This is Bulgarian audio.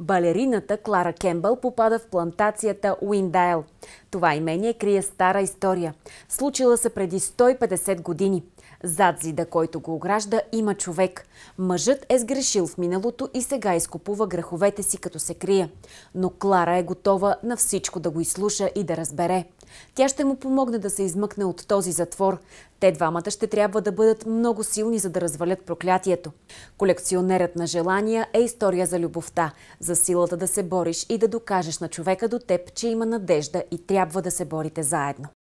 Балерината Клара Кембъл попада в плантацията Уиндайл. Това имение крие стара история. Случила се преди 150 години. Зад зида, който го огражда, има човек. Мъжът е сгрешил в миналото и сега изкупува греховете си, като се крие. Но Клара е готова на всичко да го изслуша и да разбере. Тя ще му помогне да се измъкне от този затвор. Те двамата ще трябва да бъдат много силни, за да развалят проклятието. Колекционерът на желания е история за любовта, за силата да се бориш и да докажеш на човека до теб, че има надежда и трябва да се борите заедно.